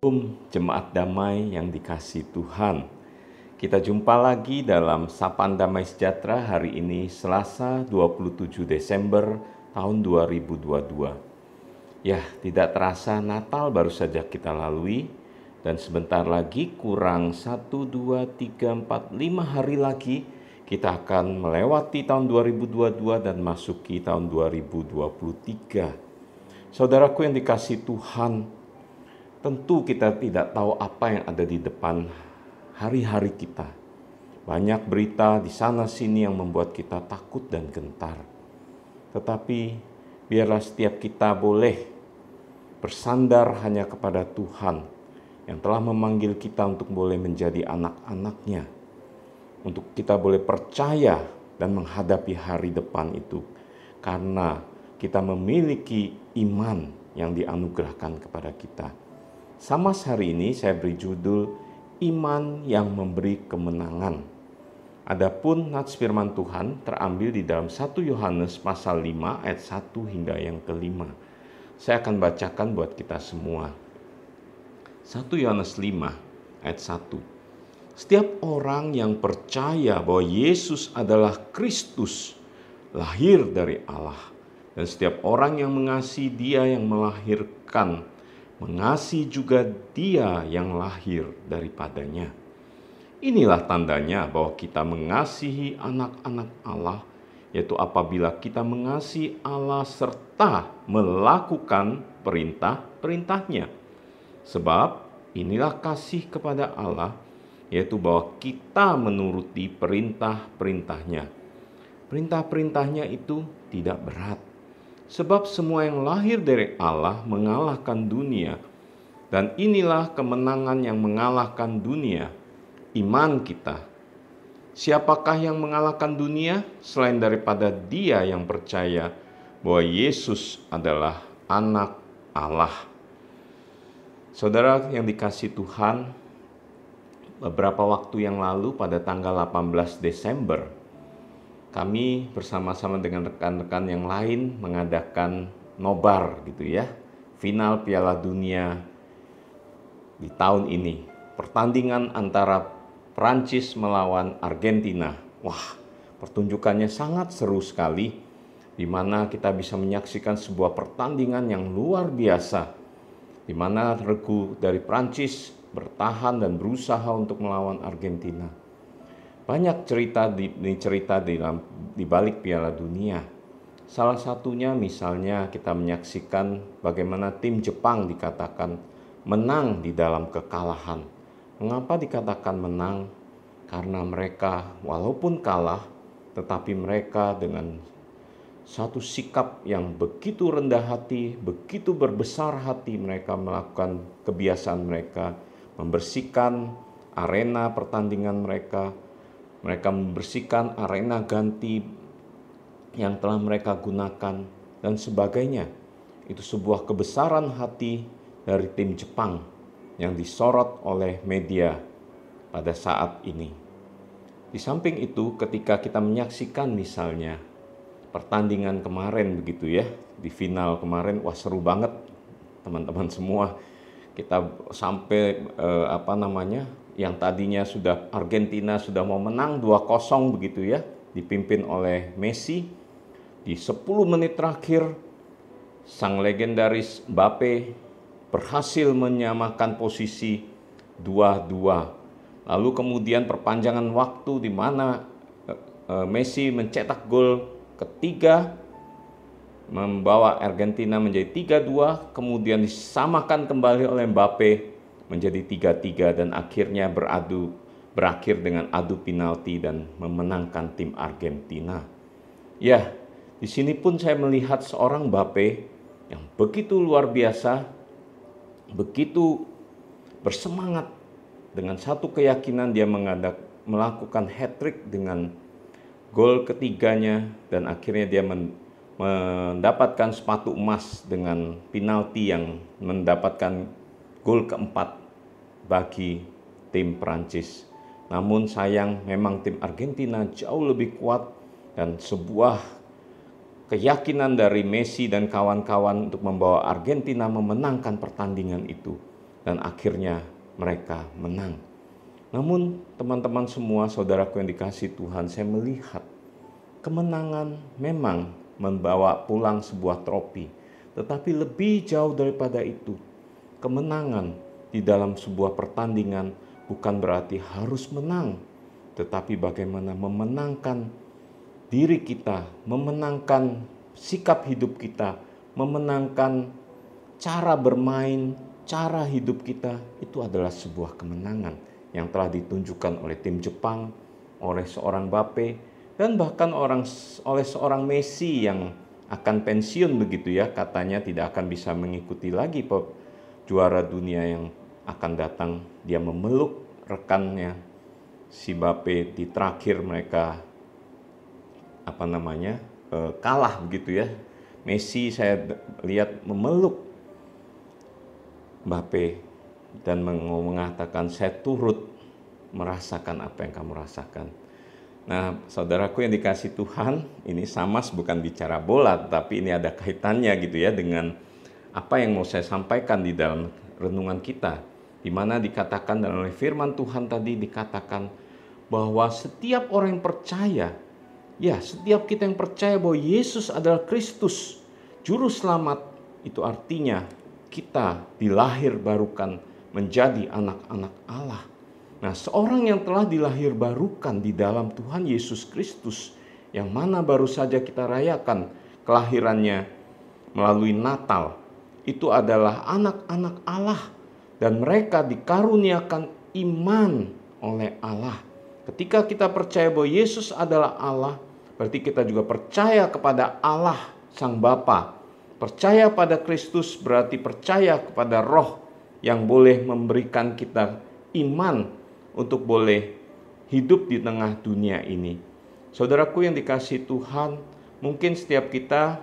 Om jemaat damai yang dikasih Tuhan. Kita jumpa lagi dalam Sapaan Damai Sejahtera hari ini Selasa 27 Desember tahun 2022. Ya, tidak terasa Natal baru saja kita lalui dan sebentar lagi kurang 1 2 3 4 5 hari lagi kita akan melewati tahun 2022 dan masuki tahun 2023. Saudaraku yang dikasih Tuhan, Tentu kita tidak tahu apa yang ada di depan hari-hari kita. Banyak berita di sana-sini yang membuat kita takut dan gentar. Tetapi biarlah setiap kita boleh bersandar hanya kepada Tuhan yang telah memanggil kita untuk boleh menjadi anak-anaknya. Untuk kita boleh percaya dan menghadapi hari depan itu. Karena kita memiliki iman yang dianugerahkan kepada kita. Sama hari ini saya beri judul Iman yang memberi kemenangan. Adapun nats firman Tuhan terambil di dalam 1 Yohanes pasal 5 ayat 1 hingga yang kelima. Saya akan bacakan buat kita semua. 1 Yohanes 5 ayat 1. Setiap orang yang percaya bahwa Yesus adalah Kristus lahir dari Allah dan setiap orang yang mengasihi Dia yang melahirkan mengasihi juga dia yang lahir daripadanya. Inilah tandanya bahwa kita mengasihi anak-anak Allah, yaitu apabila kita mengasihi Allah serta melakukan perintah-perintahnya. Sebab inilah kasih kepada Allah, yaitu bahwa kita menuruti perintah-perintahnya. Perintah-perintahnya itu tidak berat, sebab semua yang lahir dari Allah mengalahkan dunia, dan inilah kemenangan yang mengalahkan dunia, iman kita. Siapakah yang mengalahkan dunia selain daripada dia yang percaya bahwa Yesus adalah anak Allah. Saudara yang dikasih Tuhan, beberapa waktu yang lalu pada tanggal 18 Desember kami bersama-sama dengan rekan-rekan yang lain mengadakan nobar gitu ya. Final Piala Dunia di tahun ini. Pertandingan antara Prancis melawan Argentina. Wah, pertunjukannya sangat seru sekali di mana kita bisa menyaksikan sebuah pertandingan yang luar biasa di mana regu dari Prancis bertahan dan berusaha untuk melawan Argentina. Banyak cerita di, di cerita di di balik Piala Dunia. Salah satunya misalnya kita menyaksikan bagaimana tim Jepang dikatakan menang di dalam kekalahan. Mengapa dikatakan menang? Karena mereka walaupun kalah tetapi mereka dengan satu sikap yang begitu rendah hati, begitu berbesar hati mereka melakukan kebiasaan mereka, membersihkan arena pertandingan mereka, mereka membersihkan arena ganti yang telah mereka gunakan dan sebagainya. Itu sebuah kebesaran hati dari tim Jepang yang disorot oleh media pada saat ini. Di samping itu, ketika kita menyaksikan misalnya pertandingan kemarin begitu ya, di final kemarin wah seru banget teman-teman semua. Kita sampai eh, apa namanya? yang tadinya sudah Argentina sudah mau menang 2-0 begitu ya, dipimpin oleh Messi. Di 10 menit terakhir, sang legendaris Mbappe berhasil menyamakan posisi 2-2. Lalu kemudian perpanjangan waktu di mana eh, eh, Messi mencetak gol ketiga membawa Argentina menjadi 3-2 kemudian disamakan kembali oleh Mbappe 3-3 menjadi tiga-tiga dan akhirnya beradu berakhir dengan adu penalti dan memenangkan tim Argentina. Ya, di sini pun saya melihat seorang Mbappe yang begitu luar biasa, begitu bersemangat dengan satu keyakinan dia mengadak melakukan hat trick dengan gol ketiganya dan akhirnya dia men, mendapatkan sepatu emas dengan penalti yang mendapatkan gol keempat bagi tim Prancis. Namun sayang memang tim Argentina jauh lebih kuat dan sebuah keyakinan dari Messi dan kawan-kawan untuk membawa Argentina memenangkan pertandingan itu dan akhirnya mereka menang. Namun teman-teman semua saudaraku yang dikasih Tuhan saya melihat kemenangan memang membawa pulang sebuah tropi tetapi lebih jauh daripada itu kemenangan di dalam sebuah pertandingan bukan berarti harus menang, tetapi bagaimana memenangkan diri kita, memenangkan sikap hidup kita, memenangkan cara bermain, cara hidup kita itu adalah sebuah kemenangan yang telah ditunjukkan oleh tim Jepang, oleh seorang Bape, dan bahkan orang oleh seorang Messi yang akan pensiun begitu ya katanya tidak akan bisa mengikuti lagi juara dunia yang akan datang dia memeluk rekannya si Bape di terakhir mereka apa namanya eh, kalah begitu ya Messi saya lihat memeluk bape dan mengatakan saya turut merasakan apa yang kamu rasakan. Nah, saudaraku yang dikasih Tuhan, ini sama bukan bicara bola, tapi ini ada kaitannya gitu ya dengan apa yang mau saya sampaikan di dalam renungan kita. Di mana dikatakan dan oleh firman Tuhan tadi dikatakan bahwa setiap orang yang percaya, ya setiap kita yang percaya bahwa Yesus adalah Kristus, Juru Selamat, itu artinya kita dilahir barukan menjadi anak-anak Allah. Nah, seorang yang telah dilahir barukan di dalam Tuhan Yesus Kristus, yang mana baru saja kita rayakan kelahirannya melalui Natal, itu adalah anak-anak Allah dan mereka dikaruniakan iman oleh Allah. Ketika kita percaya bahwa Yesus adalah Allah, berarti kita juga percaya kepada Allah Sang Bapa. Percaya pada Kristus berarti percaya kepada Roh yang boleh memberikan kita iman untuk boleh hidup di tengah dunia ini. Saudaraku yang dikasih Tuhan, mungkin setiap kita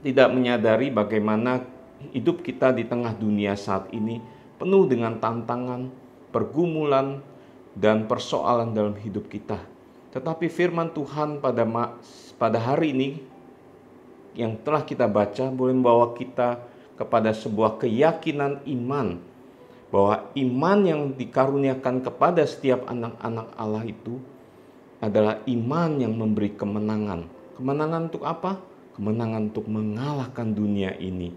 tidak menyadari bagaimana hidup kita di tengah dunia saat ini penuh dengan tantangan, pergumulan, dan persoalan dalam hidup kita. Tetapi firman Tuhan pada pada hari ini yang telah kita baca boleh membawa kita kepada sebuah keyakinan iman bahwa iman yang dikaruniakan kepada setiap anak-anak Allah itu adalah iman yang memberi kemenangan. Kemenangan untuk apa? Kemenangan untuk mengalahkan dunia ini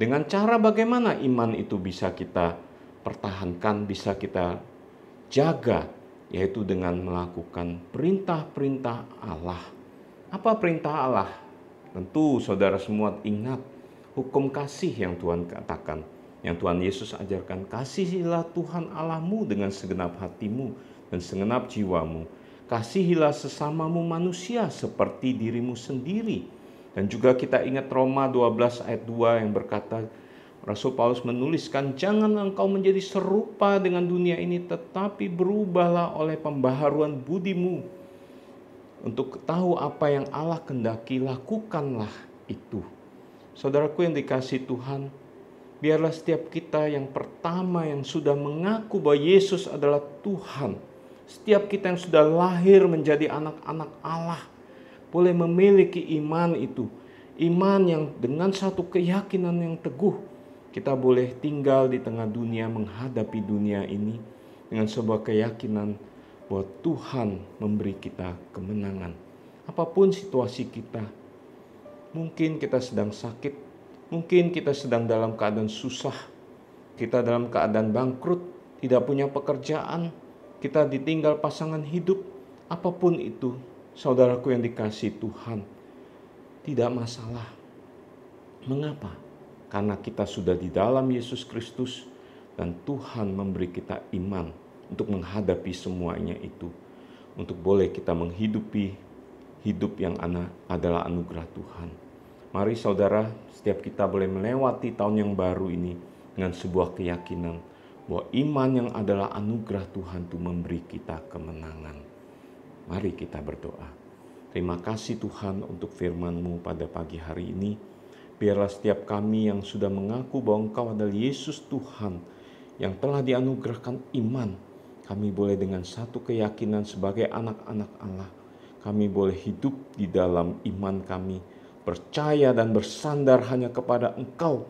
dengan cara bagaimana iman itu bisa kita pertahankan, bisa kita jaga, yaitu dengan melakukan perintah-perintah Allah. Apa perintah Allah? Tentu saudara semua ingat hukum kasih yang Tuhan katakan, yang Tuhan Yesus ajarkan, kasihilah Tuhan Allahmu dengan segenap hatimu dan segenap jiwamu. Kasihilah sesamamu manusia seperti dirimu sendiri dan juga kita ingat Roma 12 ayat 2 yang berkata, Rasul Paulus menuliskan, "Jangan engkau menjadi serupa dengan dunia ini, tetapi berubahlah oleh pembaharuan budimu untuk tahu apa yang Allah kendaki, lakukanlah itu." Saudaraku yang dikasih Tuhan, biarlah setiap kita yang pertama yang sudah mengaku bahwa Yesus adalah Tuhan, setiap kita yang sudah lahir menjadi anak-anak Allah, boleh memiliki iman itu. Iman yang dengan satu keyakinan yang teguh kita boleh tinggal di tengah dunia menghadapi dunia ini dengan sebuah keyakinan bahwa Tuhan memberi kita kemenangan. Apapun situasi kita, mungkin kita sedang sakit, mungkin kita sedang dalam keadaan susah, kita dalam keadaan bangkrut, tidak punya pekerjaan, kita ditinggal pasangan hidup, apapun itu, Saudaraku yang dikasih Tuhan, tidak masalah. Mengapa? Karena kita sudah di dalam Yesus Kristus dan Tuhan memberi kita iman untuk menghadapi semuanya itu. Untuk boleh kita menghidupi hidup yang adalah anugerah Tuhan. Mari saudara, setiap kita boleh melewati tahun yang baru ini dengan sebuah keyakinan bahwa iman yang adalah anugerah Tuhan itu memberi kita kemenangan. Mari kita berdoa. Terima kasih Tuhan untuk firman-Mu pada pagi hari ini. Biarlah setiap kami yang sudah mengaku bahwa Engkau adalah Yesus Tuhan yang telah dianugerahkan iman, kami boleh dengan satu keyakinan sebagai anak-anak Allah, kami boleh hidup di dalam iman kami, percaya dan bersandar hanya kepada Engkau,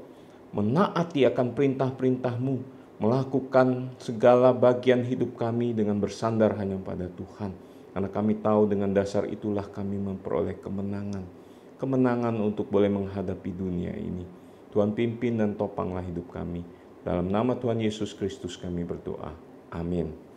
menaati akan perintah-perintah-Mu, melakukan segala bagian hidup kami dengan bersandar hanya pada Tuhan karena kami tahu dengan dasar itulah kami memperoleh kemenangan. Kemenangan untuk boleh menghadapi dunia ini. Tuhan pimpin dan topanglah hidup kami. Dalam nama Tuhan Yesus Kristus kami berdoa. Amin.